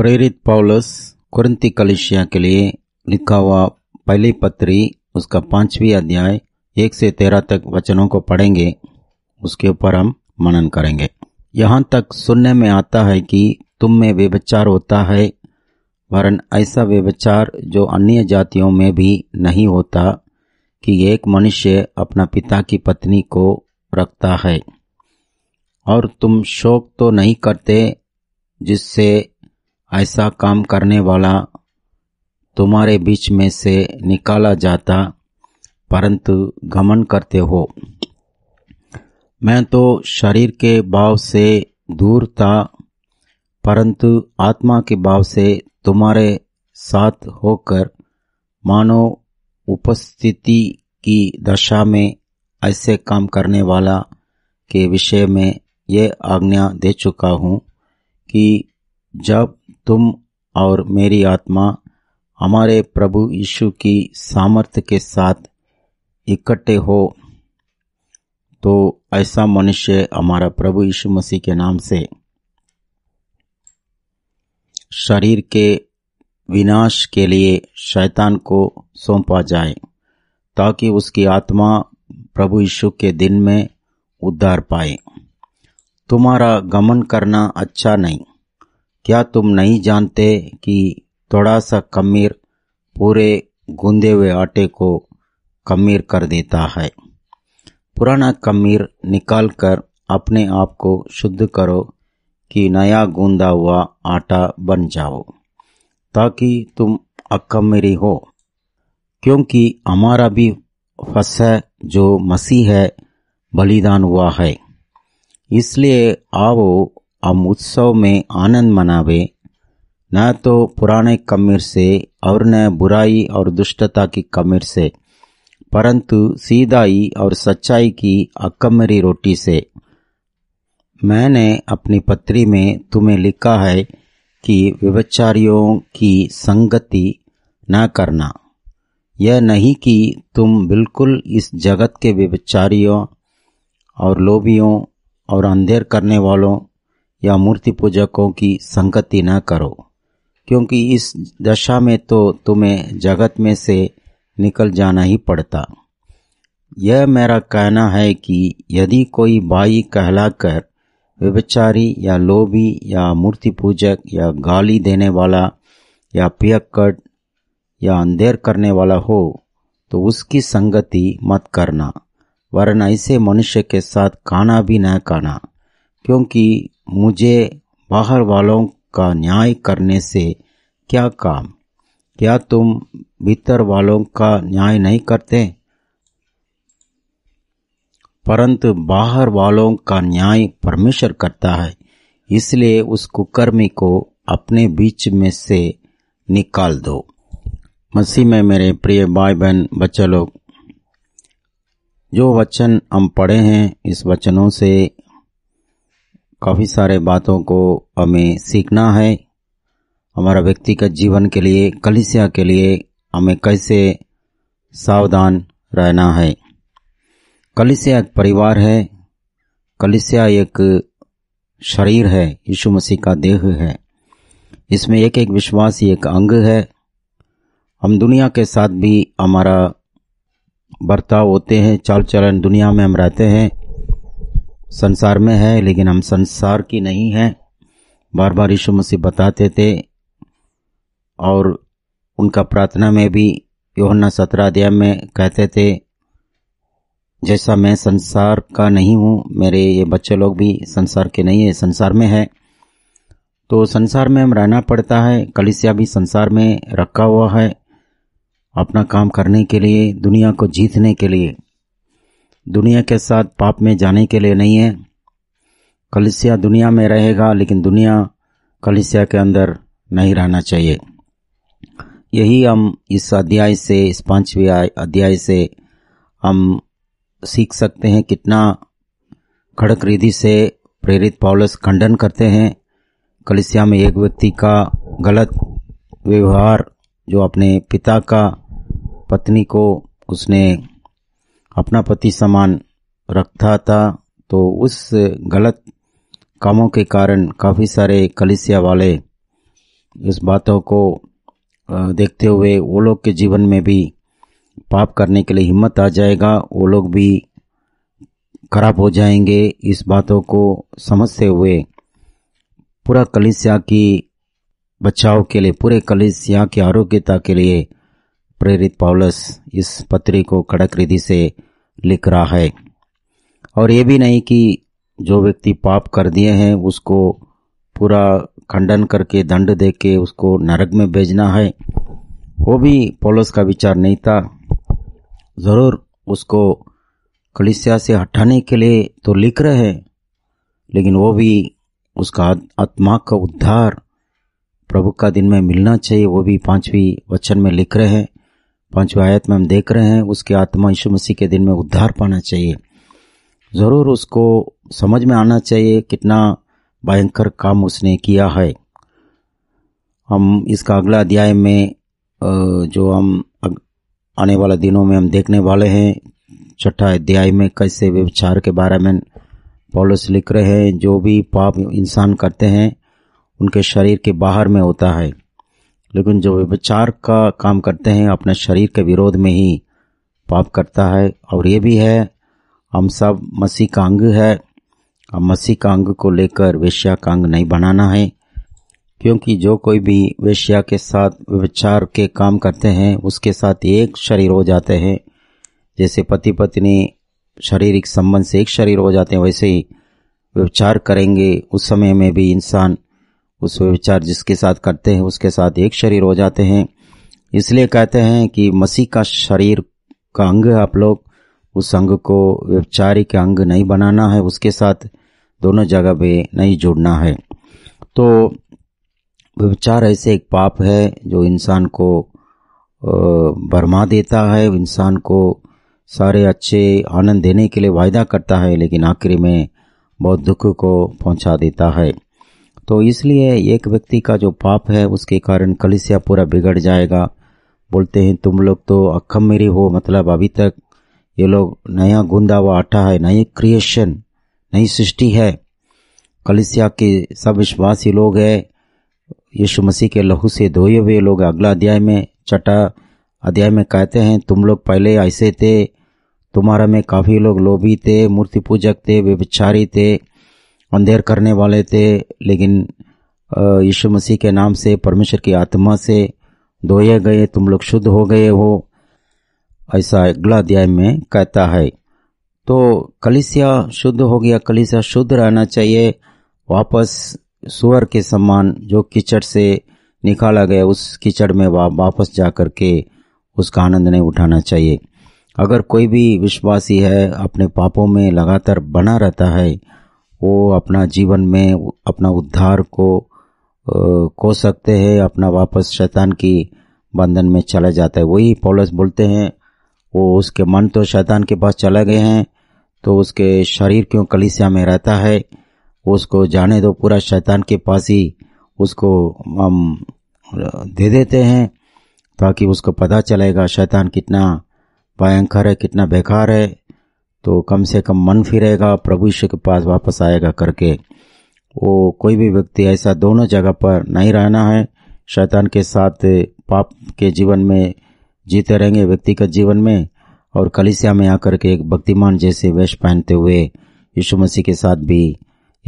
प्रेरित पॉलस कुरंती कलिशिया के लिए लिखा हुआ पहली पत्री उसका पांचवी अध्याय एक से तेरह तक वचनों को पढ़ेंगे उसके ऊपर हम मनन करेंगे यहाँ तक सुनने में आता है कि तुम में व्यवचार होता है वरन ऐसा व्यवचार जो अन्य जातियों में भी नहीं होता कि एक मनुष्य अपना पिता की पत्नी को रखता है और तुम शोक तो नहीं करते जिससे ऐसा काम करने वाला तुम्हारे बीच में से निकाला जाता परंतु गमन करते हो मैं तो शरीर के भाव से दूर था परंतु आत्मा के भाव से तुम्हारे साथ होकर मानो उपस्थिति की दशा में ऐसे काम करने वाला के विषय में यह आज्ञा दे चुका हूँ कि जब तुम और मेरी आत्मा हमारे प्रभु यीशु की सामर्थ्य के साथ इकट्ठे हो तो ऐसा मनुष्य हमारा प्रभु यीशु मसीह के नाम से शरीर के विनाश के लिए शैतान को सौंपा जाए ताकि उसकी आत्मा प्रभु यीशु के दिन में उद्धार पाए तुम्हारा गमन करना अच्छा नहीं क्या तुम नहीं जानते कि थोड़ा सा खमीर पूरे गूंदे हुए आटे को खमीर कर देता है पुराना खमीर निकाल कर अपने आप को शुद्ध करो कि नया गूंदा हुआ आटा बन जाओ ताकि तुम अखमीरी हो क्योंकि हमारा भी फसह जो मसीह है बलिदान हुआ है इसलिए आओ हम उत्सव में आनंद मनावे न तो पुराने कमीर से और न बुराई और दुष्टता की कमीर से परंतु सीधाई और सच्चाई की अकमरी रोटी से मैंने अपनी पत्री में तुम्हें लिखा है कि व्यवचारियों की संगति न करना यह नहीं कि तुम बिल्कुल इस जगत के व्यवचारियों और लोभियों और अंधेर करने वालों या मूर्ति पूजकों की संगति न करो क्योंकि इस दशा में तो तुम्हें जगत में से निकल जाना ही पड़ता यह मेरा कहना है कि यदि कोई बाई कहलाकर व्यभिचारी या लोभी या मूर्ति पूजक या गाली देने वाला या पियक्कड़ या अंधेर करने वाला हो तो उसकी संगति मत करना वरना ऐसे मनुष्य के साथ खाना भी न खाना क्योंकि मुझे बाहर वालों का न्याय करने से क्या काम क्या तुम भीतर वालों का न्याय नहीं करते परंतु बाहर वालों का न्याय परमेश्वर करता है इसलिए उस कुकर्मी को अपने बीच में से निकाल दो मसीह में मेरे प्रिय भाई बहन बच्चे लोग जो वचन हम पढ़े हैं इस वचनों से काफ़ी सारे बातों को हमें सीखना है हमारा व्यक्तिगत जीवन के लिए कलिसिया के लिए हमें कैसे सावधान रहना है कलिसिया एक परिवार है कलिसिया एक शरीर है यीशु मसीह का देह है इसमें एक एक विश्वास एक अंग है हम दुनिया के साथ भी हमारा बर्ताव होते हैं चाल चलन दुनिया में हम रहते हैं संसार में है लेकिन हम संसार की नहीं हैं बार बार यीशु मसीह बताते थे और उनका प्रार्थना में भी योहन्ना सत्रह अध्याय में कहते थे जैसा मैं संसार का नहीं हूँ मेरे ये बच्चे लोग भी संसार के नहीं है संसार में है तो संसार में हम रहना पड़ता है कलिसिया भी संसार में रखा हुआ है अपना काम करने के लिए दुनिया को जीतने के लिए दुनिया के साथ पाप में जाने के लिए नहीं है कलिसिया दुनिया में रहेगा लेकिन दुनिया कलिसिया के अंदर नहीं रहना चाहिए यही हम इस अध्याय से इस पांचवी अध्याय से हम सीख सकते हैं कितना खड़क रीधि से प्रेरित पॉलस खंडन करते हैं कलिसिया में एक व्यक्ति का गलत व्यवहार जो अपने पिता का पत्नी को उसने अपना पति समान रखता था तो उस गलत कामों के कारण काफ़ी सारे कलिसिया वाले इस बातों को देखते हुए वो लोग के जीवन में भी पाप करने के लिए हिम्मत आ जाएगा वो लोग भी खराब हो जाएंगे इस बातों को समझते हुए पूरा कलिसिया की बचाव के लिए पूरे कलिसिया की आरोग्यता के लिए प्रेरित पॉलस इस पत्री को कड़क रिधि से लिख रहा है और ये भी नहीं कि जो व्यक्ति पाप कर दिए हैं उसको पूरा खंडन करके दंड दे के उसको नरक में भेजना है वो भी पौलस का विचार नहीं था ज़रूर उसको कलिसिया से हटाने के लिए तो लिख रहे हैं लेकिन वो भी उसका आत्मा का उद्धार प्रभु का दिन में मिलना चाहिए वो भी पांचवी वचन में लिख रहे हैं पांचवी आयत में हम देख रहे हैं उसकी आत्मा यीशु मसीह के दिन में उद्धार पाना चाहिए ज़रूर उसको समझ में आना चाहिए कितना भयंकर काम उसने किया है हम इसका अगला अध्याय में जो हम आने वाले दिनों में हम देखने वाले हैं छठा अध्याय में कैसे व्यवचार के बारे में पॉलिस लिख रहे हैं जो भी पाप इंसान करते हैं उनके शरीर के बाहर में होता है लेकिन जो विचार का काम करते हैं अपने शरीर के विरोध में ही पाप करता है और ये भी है हम सब मसीह का अंग है हम मसीह का अंग को लेकर वेश्या का अंग नहीं बनाना है क्योंकि जो कोई भी वेश्या के साथ विचार के काम करते हैं उसके साथ एक शरीर हो जाते हैं जैसे पति पत्नी शारीरिक संबंध से एक शरीर हो जाते हैं वैसे ही विचार करेंगे उस समय में भी इंसान उस विचार जिसके साथ करते हैं उसके साथ एक शरीर हो जाते हैं इसलिए कहते हैं कि मसीह का शरीर का अंग है आप लोग उस अंग को व्यवचारिक अंग नहीं बनाना है उसके साथ दोनों जगह पे नहीं जुड़ना है तो व्यवचार ऐसे एक पाप है जो इंसान को भरमा देता है इंसान को सारे अच्छे आनंद देने के लिए वायदा करता है लेकिन आखिरी में बहुत दुख को पहुंचा देता है तो इसलिए एक व्यक्ति का जो पाप है उसके कारण कलिसिया पूरा बिगड़ जाएगा बोलते हैं तुम लोग तो अखम मेरी हो मतलब अभी तक ये लोग नया गुंदा हुआ आटा है नई क्रिएशन नई सृष्टि है कलिसिया के सब विश्वासी लोग हैं यीशु मसीह के लहू से धोए हुए लोग अगला अध्याय में चटा अध्याय में कहते हैं तुम लोग पहले ऐसे थे तुम्हारा में काफ़ी लोग लोभी थे मूर्ति पूजक थे व्यविचारी थे अंधेर करने वाले थे लेकिन यीशु मसीह के नाम से परमेश्वर की आत्मा से धोए गए तुम लोग शुद्ध हो गए हो ऐसा अगला अध्याय में कहता है तो कलिसिया शुद्ध हो गया कलिसिया शुद्ध रहना चाहिए वापस सुअर के सम्मान जो कीचड़ से निकाला गया उस कीचड़ में वापस जा कर के उसका आनंद नहीं उठाना चाहिए अगर कोई भी विश्वासी है अपने पापों में लगातार बना रहता है वो अपना जीवन में अपना उद्धार को खो सकते हैं अपना वापस शैतान की बंधन में चला जाता है वही पॉलस बोलते हैं वो उसके मन तो शैतान के पास चले गए हैं तो उसके शरीर क्यों कलिसिया में रहता है उसको जाने दो पूरा शैतान के पास ही उसको हम दे देते हैं ताकि उसको पता चलेगा शैतान कितना भयंकर है कितना बेकार है तो कम से कम मन फिरेगा प्रभु ईश्वर के पास वापस आएगा करके वो कोई भी व्यक्ति ऐसा दोनों जगह पर नहीं रहना है शैतान के साथ पाप के जीवन में जीते रहेंगे व्यक्तिगत जीवन में और कलिसिया में आकर के एक भक्तिमान जैसे वेश पहनते हुए यीशु मसीह के साथ भी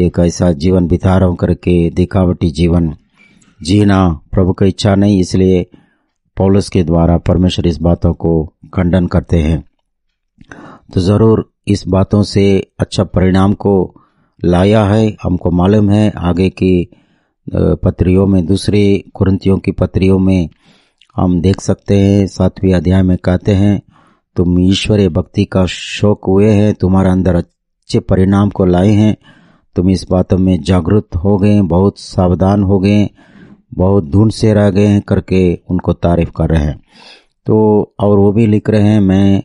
एक ऐसा जीवन बिता रहा हूँ करके दिखावटी जीवन जीना प्रभु की इच्छा नहीं इसलिए पौलस के द्वारा परमेश्वर इस बातों को खंडन करते हैं तो ज़रूर इस बातों से अच्छा परिणाम को लाया है हमको मालूम है आगे की पत्रियों में दूसरी कुरंतियों की पत्रियों में हम देख सकते हैं सातवीं अध्याय में कहते हैं तुम ईश्वरीय भक्ति का शौक हुए हैं तुम्हारा अंदर अच्छे परिणाम को लाए हैं तुम इस बातों में जागृत हो गए बहुत सावधान हो गए बहुत धुंध से रह गए हैं करके उनको तारीफ कर रहे हैं तो और वो भी लिख रहे हैं मैं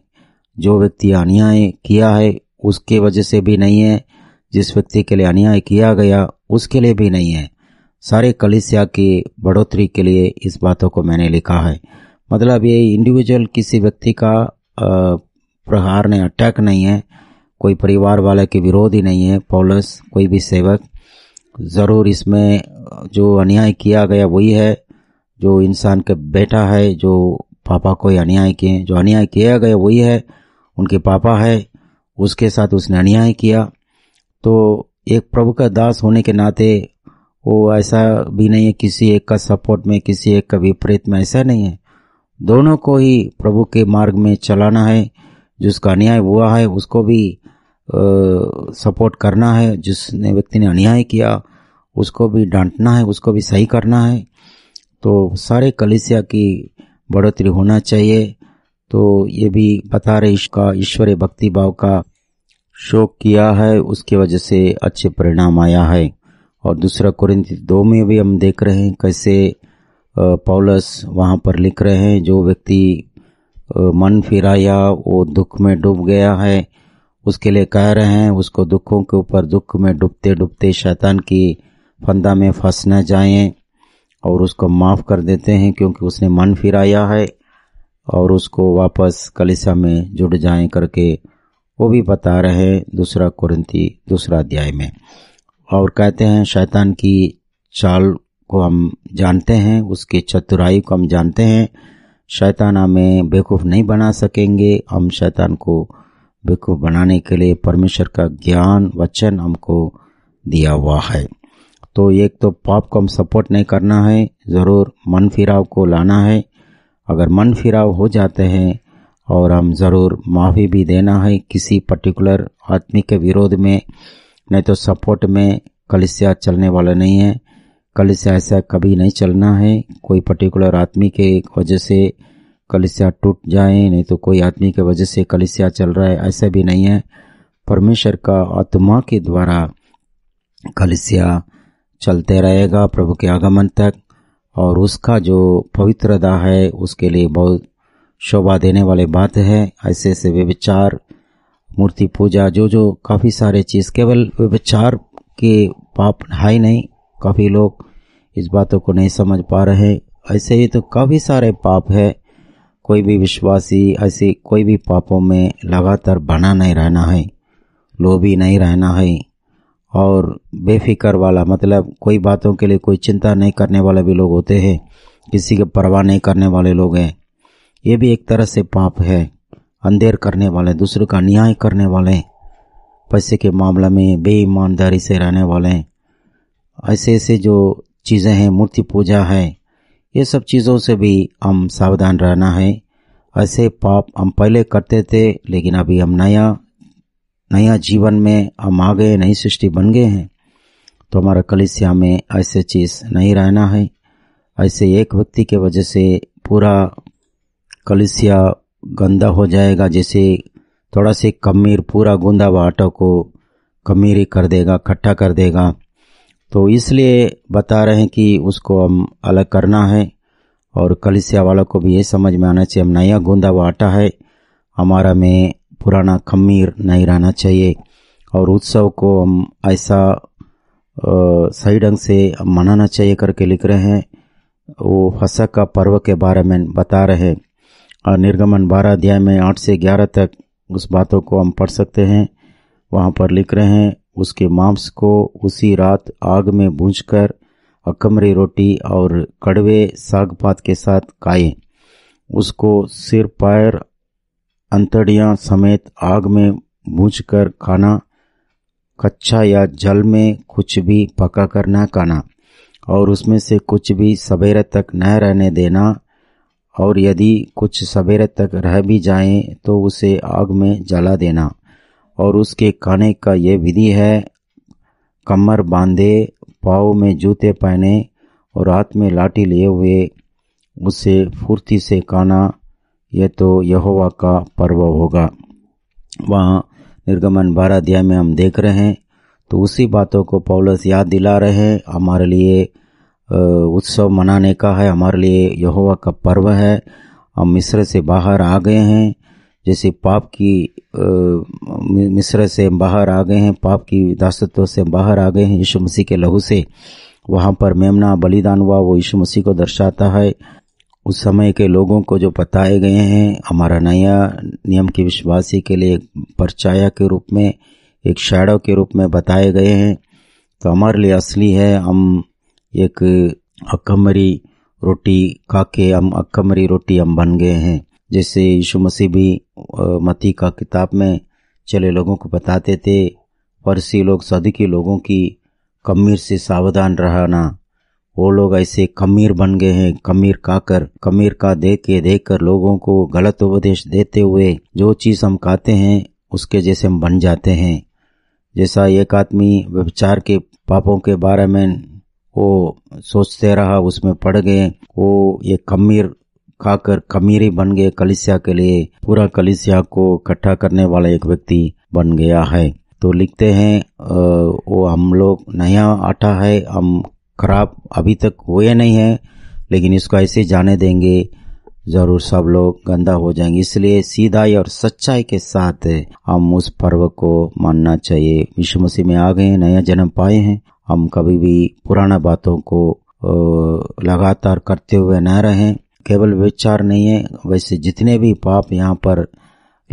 जो व्यक्ति अन्याय किया है उसके वजह से भी नहीं है जिस व्यक्ति के लिए अन्याय किया गया उसके लिए भी नहीं है सारे कलिसिया की बढ़ोतरी के लिए इस बातों को मैंने लिखा है मतलब ये इंडिविजुअल किसी व्यक्ति का प्रहार ने अटैक नहीं है कोई परिवार वाले के विरोधी नहीं है पॉलस कोई भी सेवक ज़रूर इसमें जो अन्याय किया गया वही है जो इंसान का बेटा है जो पापा को अन्याय किए जो अन्याय किया गया वही है उनके पापा है उसके साथ उसने अन्याय किया तो एक प्रभु का दास होने के नाते वो ऐसा भी नहीं है किसी एक का सपोर्ट में किसी एक का विपरीत में ऐसा नहीं है दोनों को ही प्रभु के मार्ग में चलाना है जिसका अन्याय हुआ है उसको भी सपोर्ट करना है जिसने व्यक्ति ने अन्याय किया उसको भी डांटना है उसको भी सही करना है तो सारे कलिसिया की बढ़ोतरी होना चाहिए तो ये भी बता रहे इसका ईश्वर भक्ति भाव का शोक किया है उसकी वजह से अच्छे परिणाम आया है और दूसरा कुरिंथ दो में भी हम देख रहे हैं कैसे पौलस वहाँ पर लिख रहे हैं जो व्यक्ति मन फिराया वो दुख में डूब गया है उसके लिए कह रहे हैं उसको दुखों के ऊपर दुख में डूबते डूबते शैतान की फंदा में फंस न जाएं और उसको माफ़ कर देते हैं क्योंकि उसने मन फिराया है और उसको वापस कलिसा में जुड़ जाए करके वो भी बता रहे हैं दूसरा कुरंती दूसरा अध्याय में और कहते हैं शैतान की चाल को हम जानते हैं उसके चतुराई को हम जानते हैं शैतान हमें बेवकूफ़ नहीं बना सकेंगे हम शैतान को बेवकूफ़ बनाने के लिए परमेश्वर का ज्ञान वचन हमको दिया हुआ है तो एक तो पाप को हम सपोर्ट नहीं करना है ज़रूर मन फिराव को लाना है अगर मन फिराव हो जाते हैं और हम ज़रूर माफ़ी भी देना है किसी पर्टिकुलर आदमी के विरोध में नहीं तो सपोर्ट में कलिसिया चलने वाला नहीं है कलिसिया ऐसा कभी नहीं चलना है कोई पर्टिकुलर आदमी के वजह से कलिसिया टूट जाए नहीं तो कोई आदमी के वजह से कलिसिया चल रहा है ऐसा भी नहीं है परमेश्वर का आत्मा के द्वारा कलिसिया चलते रहेगा प्रभु के आगमन तक और उसका जो पवित्रता है उसके लिए बहुत शोभा देने वाले बात है ऐसे ऐसे व्यविचार मूर्ति पूजा जो जो काफ़ी सारे चीज़ केवल व्यविचार के पाप है नहीं काफ़ी लोग इस बातों को नहीं समझ पा रहे ऐसे ही तो काफ़ी सारे पाप है कोई भी विश्वासी ऐसे कोई भी पापों में लगातार बना नहीं रहना है लोभी नहीं रहना है और बेफिक्र वाला मतलब कोई बातों के लिए कोई चिंता नहीं करने वाले भी लोग होते हैं किसी की परवाह नहीं करने वाले लोग हैं ये भी एक तरह से पाप है अंधेर करने वाले दूसरे का न्याय करने वाले पैसे के मामले में बेईमानदारी से रहने वाले ऐसे ऐसे जो चीज़ें हैं मूर्ति पूजा है ये सब चीज़ों से भी हम सावधान रहना है ऐसे पाप हम पहले करते थे लेकिन अभी हम नया नया जीवन में हम आ गए नई सृष्टि बन गए हैं तो हमारा कलिसिया में ऐसे चीज़ नहीं रहना है ऐसे एक व्यक्ति के वजह से पूरा कलिसिया गंदा हो जाएगा जैसे थोड़ा से कमीर पूरा गूंदा हुआ आटा को कमीरी कर देगा खट्टा कर देगा तो इसलिए बता रहे हैं कि उसको हम अलग करना है और कलिसिया वालों को भी ये समझ में आना चाहिए हम नया गूंदा हुआ आटा है हमारा में पुराना खमीर नहीं रहना चाहिए और उत्सव को हम ऐसा सही ढंग से मनाना चाहिए करके लिख रहे हैं वो फसक का पर्व के बारे में बता रहे हैं और निर्गमन बारह अध्याय में आठ से ग्यारह तक उस बातों को हम पढ़ सकते हैं वहाँ पर लिख रहे हैं उसके मांस को उसी रात आग में भूज कर अकमरी रोटी और कड़वे सागपात के साथ खाएं उसको सिर पैर अंतड़ियाँ समेत आग में कर खाना कच्चा या जल में कुछ भी पका कर न खाना और उसमें से कुछ भी सवेरे तक न रहने देना और यदि कुछ सवेरे तक रह भी जाए तो उसे आग में जला देना और उसके खाने का यह विधि है कमर बांधे पाँव में जूते पहने और हाथ में लाठी लिए हुए उसे फुर्ती से खाना यह तो यहोवा का पर्व होगा वहाँ निर्गमन बारह अध्याय में हम देख रहे हैं तो उसी बातों को पौलस याद दिला रहे हैं हमारे लिए उत्सव मनाने का है हमारे लिए यहोवा का पर्व है हम मिस्र से बाहर आ गए हैं जैसे पाप की मिस्र से बाहर आ गए हैं पाप की दासत्व से बाहर आ गए हैं यीशु मसीह के लहू से वहाँ पर मेमना बलिदान हुआ वो यीशु मसीह को दर्शाता है उस समय के लोगों को जो बताए गए हैं हमारा नया नियम के विश्वासी के लिए एक परचाया के रूप में एक शैडो के रूप में बताए गए हैं तो हमारे लिए असली है हम एक अकमरी रोटी खा के हम अकमरी रोटी हम बन गए हैं जैसे यीशु मसीह भी मती का किताब में चले लोगों को बताते थे फरसी लोग सदी के लोगों की कमीर से सावधान रहना वो लोग ऐसे खमीर बन गए हैं कमीर खाकर कमीर का दे के कर लोगों को गलत उपदेश देते हुए जो चीज़ हम खाते हैं उसके जैसे हम बन जाते हैं जैसा एक आदमी व्यभिचार के पापों के बारे में वो सोचते रहा उसमें पड़ गए वो ये खमीर खाकर ही बन गए कलिसिया के लिए पूरा कलिसिया को इकट्ठा करने वाला एक व्यक्ति बन गया है तो लिखते हैं वो हम लोग नया आटा है हम खराब अभी तक हुए नहीं है लेकिन इसको ऐसे जाने देंगे जरूर सब लोग गंदा हो जाएंगे इसलिए सीधाई और सच्चाई के साथ हम उस पर्व को मानना चाहिए यीशु मसीह में आ गए नया जन्म पाए हैं हम कभी भी पुराना बातों को लगातार करते हुए न रहें केवल विचार नहीं है वैसे जितने भी पाप यहाँ पर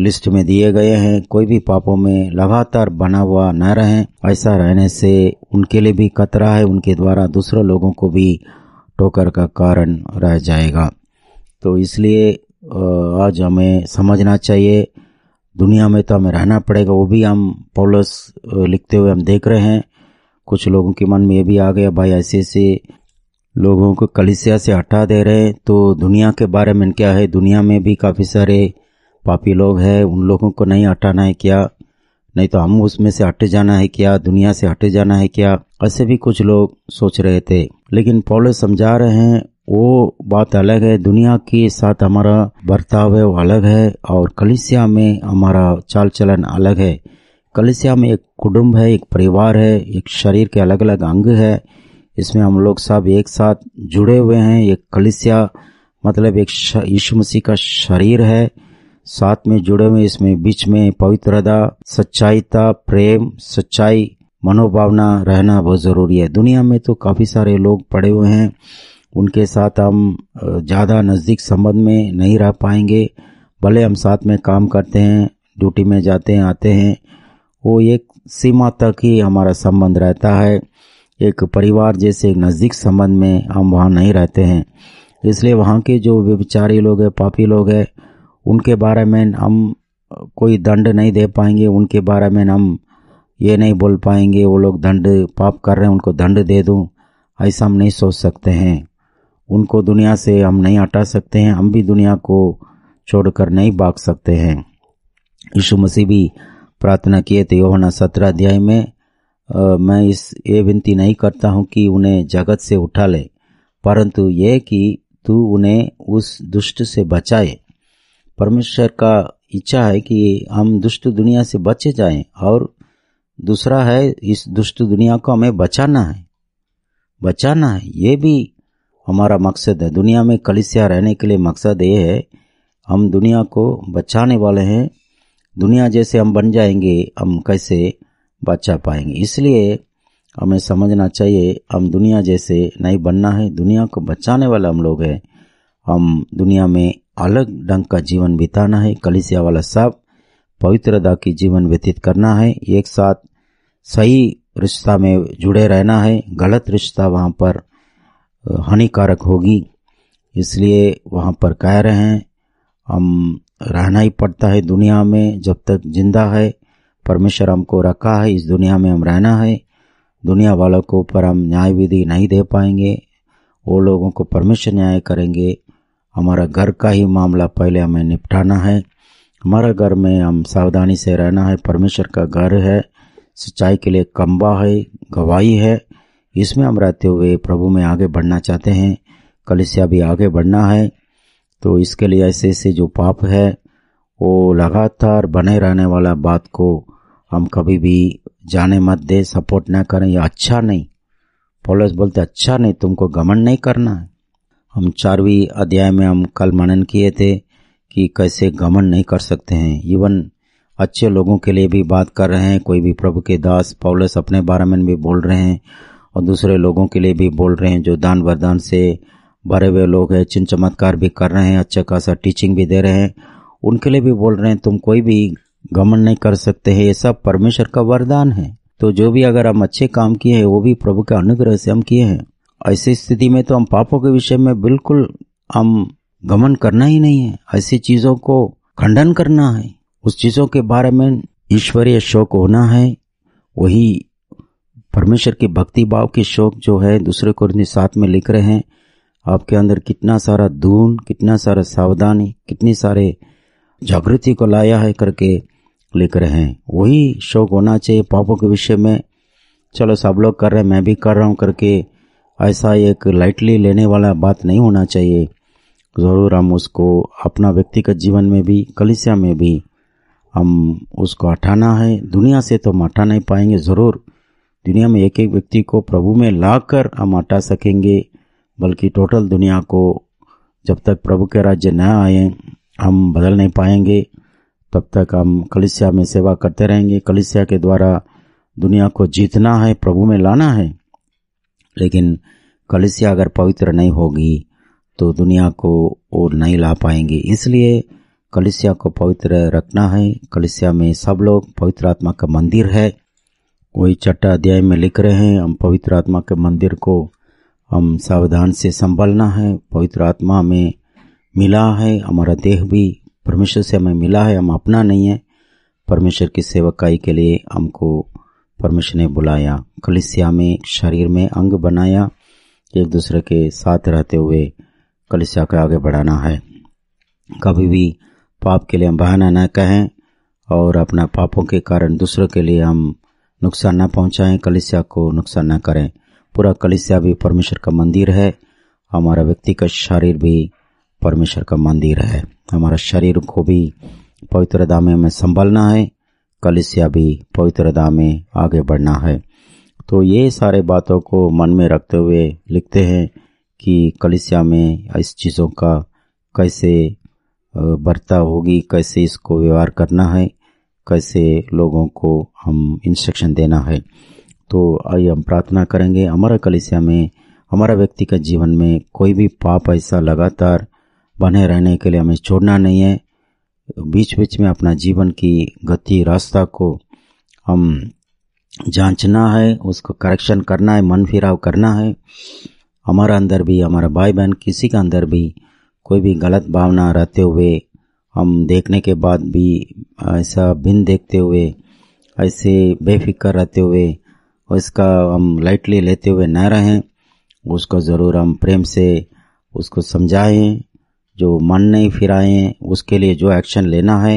लिस्ट में दिए गए हैं कोई भी पापों में लगातार बना हुआ न रहें ऐसा रहने से उनके लिए भी खतरा है उनके द्वारा दूसरे लोगों को भी टोकर का कारण रह जाएगा तो इसलिए आज हमें समझना चाहिए दुनिया में तो हमें रहना पड़ेगा वो भी हम पॉलस लिखते हुए हम देख रहे हैं कुछ लोगों के मन में ये भी आ गया भाई ऐसे ऐसे लोगों को कलिसिया से हटा दे रहे हैं तो दुनिया के बारे में क्या है दुनिया में भी काफ़ी सारे पापी लोग हैं उन लोगों को नहीं हटाना है क्या नहीं तो हम उसमें से हटे जाना है क्या दुनिया से हटे जाना है क्या ऐसे भी कुछ लोग सोच रहे थे लेकिन पौले समझा रहे हैं वो बात अलग है दुनिया के साथ हमारा बर्ताव है वो अलग है और कलिसिया में हमारा चाल चलन अलग है कलिसिया में एक कुटुंब है एक परिवार है एक शरीर के अलग अलग अंग है इसमें हम लोग सब एक साथ जुड़े हुए हैं एक कलिसिया मतलब एक यीशु मसीह का शरीर है साथ में जुड़े हुए इसमें बीच में पवित्रता सच्चाईता प्रेम सच्चाई मनोभावना रहना बहुत ज़रूरी है दुनिया में तो काफ़ी सारे लोग पड़े हुए हैं उनके साथ हम ज़्यादा नज़दीक संबंध में नहीं रह पाएंगे भले हम साथ में काम करते हैं ड्यूटी में जाते हैं आते हैं वो एक सीमा तक ही हमारा संबंध रहता है एक परिवार जैसे नज़दीक संबंध में हम वहाँ नहीं रहते हैं इसलिए वहाँ के जो व्यभिचारी लोग हैं पापी लोग हैं उनके बारे में हम कोई दंड नहीं दे पाएंगे उनके बारे में हम ये नहीं बोल पाएंगे वो लोग दंड पाप कर रहे हैं उनको दंड दे दूँ ऐसा हम नहीं सोच सकते हैं उनको दुनिया से हम नहीं हटा सकते हैं हम भी दुनिया को छोड़कर नहीं भाग सकते हैं यीशु मसीह भी प्रार्थना किए थे योहना सत्रह अध्याय में आ, मैं इस ये विनती नहीं करता हूँ कि उन्हें जगत से उठा ले परंतु ये कि तू उन्हें उस दुष्ट से बचाए परमेश्वर का इच्छा है कि हम दुष्ट दुनिया से बचे जाएं और दूसरा है इस दुष्ट दुनिया को हमें बचाना है बचाना है ये भी हमारा मकसद है दुनिया में कलिसिया रहने के लिए मकसद ये है हम दुनिया को बचाने वाले हैं दुनिया जैसे हम बन जाएंगे हम कैसे बचा पाएंगे इसलिए हमें समझना चाहिए हम दुनिया जैसे नहीं बनना है दुनिया को बचाने वाले हम लोग हैं हम दुनिया में अलग ढंग का जीवन बिताना है कलिसिया वाला सब पवित्रता की जीवन व्यतीत करना है एक साथ सही रिश्ता में जुड़े रहना है गलत रिश्ता वहाँ पर हानिकारक होगी इसलिए वहाँ पर कह रहे हैं हम रहना ही पड़ता है दुनिया में जब तक जिंदा है परमेश्वर हमको रखा है इस दुनिया में हम रहना है दुनिया वालों को ऊपर हम न्याय विधि नहीं दे पाएंगे वो लोगों को परमेश्वर न्याय करेंगे हमारा घर का ही मामला पहले हमें निपटाना है हमारा घर में हम सावधानी से रहना है परमेश्वर का घर है सिंचाई के लिए कम्बा है गवाही है इसमें हम रहते हुए प्रभु में आगे बढ़ना चाहते हैं कलिसिया भी आगे बढ़ना है तो इसके लिए ऐसे ऐसे जो पाप है वो लगातार बने रहने वाला बात को हम कभी भी जाने मत दे सपोर्ट ना करें या अच्छा नहीं पॉलस बोलते अच्छा नहीं तुमको गमन नहीं करना है हम चारवीं अध्याय में हम कल मनन किए थे कि कैसे गमन नहीं कर सकते हैं इवन अच्छे लोगों के लिए भी बात कर रहे हैं कोई भी प्रभु के दास पौलस अपने बारे में भी बोल रहे हैं और दूसरे लोगों के लिए भी बोल रहे हैं जो दान वरदान से भरे हुए लोग हैं चिन्ह चमत्कार भी कर रहे हैं अच्छा खासा टीचिंग भी दे रहे हैं उनके लिए भी बोल रहे हैं तुम कोई भी गमन नहीं कर सकते हैं ये सब परमेश्वर का वरदान है तो जो भी अगर हम अच्छे काम किए हैं वो भी प्रभु के अनुग्रह से हम किए हैं ऐसी स्थिति में तो हम पापों के विषय में बिल्कुल हम गमन करना ही नहीं है ऐसी चीजों को खंडन करना है उस चीजों के बारे में ईश्वरीय शोक होना है वही परमेश्वर के भक्ति भाव की शोक जो है दूसरे को साथ में लिख रहे हैं आपके अंदर कितना सारा धून कितना सारा सावधानी कितनी सारे जागृति को लाया है करके लिख रहे हैं वही शौक होना चाहिए पापों के विषय में चलो सब लोग कर रहे हैं मैं भी कर रहा हूँ करके ऐसा एक लाइटली लेने वाला बात नहीं होना चाहिए ज़रूर हम उसको अपना व्यक्तिगत जीवन में भी कलिसिया में भी हम उसको हटाना है दुनिया से तो हम हटा नहीं पाएंगे ज़रूर दुनिया में एक एक व्यक्ति को प्रभु में ला कर हम हटा सकेंगे बल्कि टोटल दुनिया को जब तक प्रभु के राज्य न आए हम बदल नहीं पाएंगे तब तक हम कलिसिया में सेवा करते रहेंगे कलिसिया के द्वारा दुनिया को जीतना है प्रभु में लाना है लेकिन कलिसिया अगर पवित्र नहीं होगी तो दुनिया को वो नहीं ला पाएंगे इसलिए कलिसिया को पवित्र रखना है कलिसिया में सब लोग पवित्र आत्मा का मंदिर है वही चट्टा अध्याय में लिख रहे हैं हम पवित्र आत्मा के मंदिर को हम सावधान से संभालना है पवित्र आत्मा में मिला है हमारा देह भी परमेश्वर से हमें मिला है हम अपना नहीं है परमेश्वर की सेवकाई के लिए हमको परमेश्वर ने बुलाया कलिसिया में शरीर में अंग बनाया एक दूसरे के साथ रहते हुए कलिसिया को आगे बढ़ाना है कभी भी पाप के लिए हम बहाना न कहें और अपना पापों के कारण दूसरों के लिए हम नुकसान न पहुंचाएं कलिसिया को नुकसान न करें पूरा कलिसिया भी परमेश्वर का मंदिर है हमारा व्यक्ति का शरीर भी परमेश्वर का मंदिर है हमारा शरीर को भी पवित्र दामे में संभालना है कलिसिया भी पवित्र पवित्रता में आगे बढ़ना है तो ये सारे बातों को मन में रखते हुए लिखते हैं कि कलिसिया में इस चीज़ों का कैसे बढ़ता होगी कैसे इसको व्यवहार करना है कैसे लोगों को हम इंस्ट्रक्शन देना है तो आइए हम प्रार्थना करेंगे हमारा कलिसिया में हमारा व्यक्ति का जीवन में कोई भी पाप ऐसा लगातार बने रहने के लिए हमें छोड़ना नहीं है बीच बीच में अपना जीवन की गति रास्ता को हम जांचना है उसको करेक्शन करना है मन फिराव करना है हमारा अंदर भी हमारा भाई बहन किसी का अंदर भी कोई भी गलत भावना रहते हुए हम देखने के बाद भी ऐसा भिन्न देखते हुए ऐसे बेफिक्र रहते हुए उसका हम लाइटली लेते हुए न रहें उसको ज़रूर हम प्रेम से उसको समझाएं जो मन नहीं फिराएं उसके लिए जो एक्शन लेना है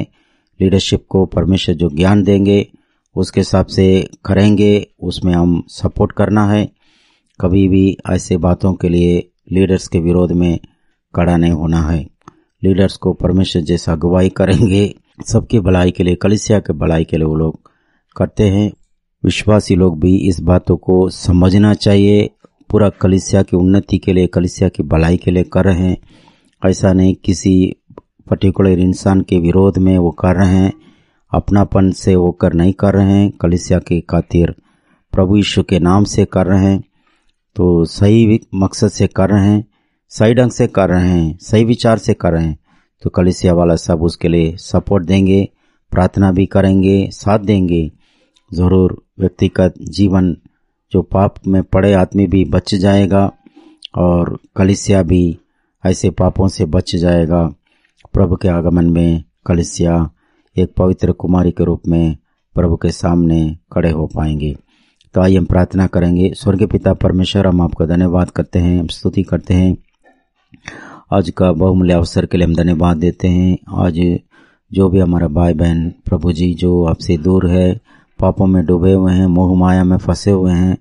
लीडरशिप को परमेश्वर जो ज्ञान देंगे उसके हिसाब से करेंगे उसमें हम सपोर्ट करना है कभी भी ऐसे बातों के लिए लीडर्स के विरोध में कड़ा नहीं होना है लीडर्स को परमेश्वर जैसा अगुवाई करेंगे सबकी भलाई के लिए कलिसिया के भलाई के लिए वो लोग करते हैं विश्वासी लोग भी इस बातों को समझना चाहिए पूरा कलिसिया की उन्नति के लिए कलिसिया की भलाई के लिए कर रहे हैं ऐसा नहीं किसी पर्टिकुलर इंसान के विरोध में वो कर रहे हैं अपनापन से वो कर नहीं कर रहे हैं कलिसिया के खातिर प्रभु यीशु के नाम से कर रहे हैं तो सही मकसद से कर रहे हैं सही ढंग से कर रहे हैं सही विचार से कर रहे हैं तो कलिसिया वाला सब उसके लिए सपोर्ट देंगे प्रार्थना भी करेंगे साथ देंगे ज़रूर व्यक्तिगत जीवन जो पाप में पड़े आदमी भी बच जाएगा और कलिसिया भी ऐसे पापों से बच जाएगा प्रभु के आगमन में कलिसिया एक पवित्र कुमारी के रूप में प्रभु के सामने खड़े हो पाएंगे तो आइए हम प्रार्थना करेंगे स्वर्ग पिता परमेश्वर हम आपका धन्यवाद करते हैं स्तुति करते हैं आज का बहुमूल्य अवसर के लिए हम धन्यवाद देते हैं आज जो भी हमारा भाई बहन प्रभु जी जो आपसे दूर है पापों में डूबे हुए हैं मोह माया में फंसे हुए हैं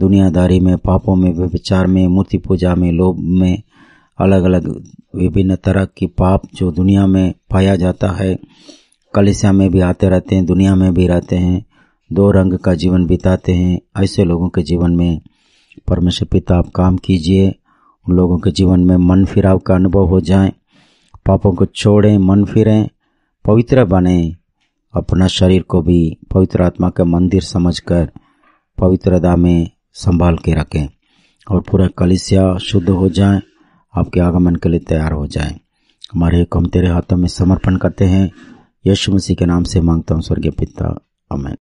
दुनियादारी में पापों में व्यविचार में मूर्ति पूजा में लोभ में अलग अलग विभिन्न तरह के पाप जो दुनिया में पाया जाता है कलिसा में भी आते रहते हैं दुनिया में भी रहते हैं दो रंग का जीवन बिताते हैं ऐसे लोगों के जीवन में परमेश्वर पिता आप काम कीजिए उन लोगों के जीवन में मन फिराव का अनुभव हो जाए पापों को छोड़ें मन फिरें पवित्र बने अपना शरीर को भी पवित्र आत्मा का मंदिर समझकर पवित्रता में संभाल के रखें और पूरा कलिसिया शुद्ध हो जाए आपके आगमन के लिए तैयार हो जाए हमारे एक हम तेरे हाथों में समर्पण करते हैं यशु मसीह के नाम से मांगता हूँ स्वर्गीय पिता अमेन